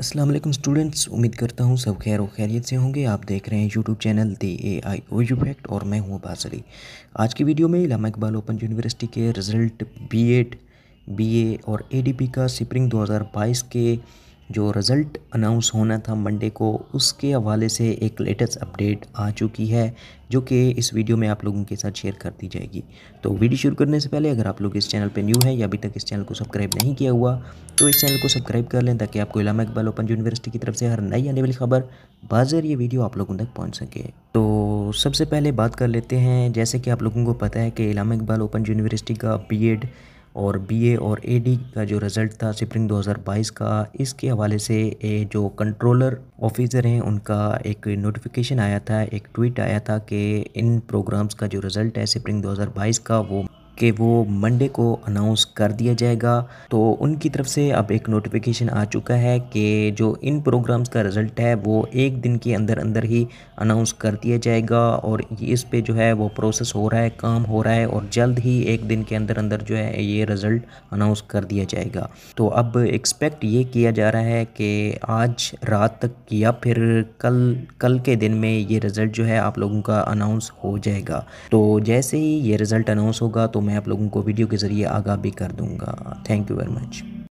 अस्सलाम वालेकुम स्टूडेंट्स उम्मीद करता हूँ सब खैर व खैरियत से होंगे आप देख रहे हैं YouTube channel the A I O U fact और मैं हूँ बासरी आज की वीडियो में इलामा इकबाल ओपन यूनिवर्सिटी के result B Ed B A और ए डी पी का स्प्रिंग दो हज़ार बाईस के जो रिज़ल्ट अनाउंस होना था मंडे को उसके हवाले से एक लेटेस्ट अपडेट आ चुकी है जो कि इस वीडियो में आप लोगों के साथ शेयर कर दी जाएगी तो वीडियो शुरू करने से पहले अगर आप लोग इस चैनल पर न्यू हैं या अभी तक इस चैनल को सब्सक्राइब नहीं किया हुआ तो इस चैनल को सब्सक्राइब कर लें ताकि आपको इलामा इकबाल ओपन यूनिवर्सिटी की तरफ से हर नई आने वाली खबर बाजर ये वीडियो आप लोगों तक पहुँच सके तो सबसे पहले बात कर लेते हैं जैसे कि आप लोगों को पता है कि इलामा इकबाल ओपन यूनिवर्सिटी का बी और बीए और एडी का जो रिज़ल्ट था स्प्रिंग 2022 का इसके हवाले से जो कंट्रोलर ऑफिसर हैं उनका एक नोटिफिकेशन आया था एक ट्वीट आया था कि इन प्रोग्राम्स का जो रिज़ल्ट है स्प्रिंग 2022 का वो कि वो मंडे को अनाउंस कर दिया जाएगा तो उनकी तरफ से अब एक नोटिफिकेशन आ चुका है कि जो इन प्रोग्राम्स का रिज़ल्ट है वो एक दिन के अंदर अंदर ही अनाउंस कर दिया जाएगा और इस पे जो है वो प्रोसेस हो रहा है काम हो रहा है और जल्द ही एक दिन के अंदर अंदर जो है ये रिज़ल्ट अनाउंस कर दिया जाएगा तो अब एक्सपेक्ट ये किया जा रहा है कि आज रात तक या फिर कल कल के दिन में ये रिज़ल्ट जो है आप लोगों का अनाउंस हो जाएगा तो जैसे ही ये रिज़ल्ट अनाउंस होगा तो मैं आप लोगों को वीडियो के ज़रिए आगाह भी कर दूँगा थैंक यू वेरी मच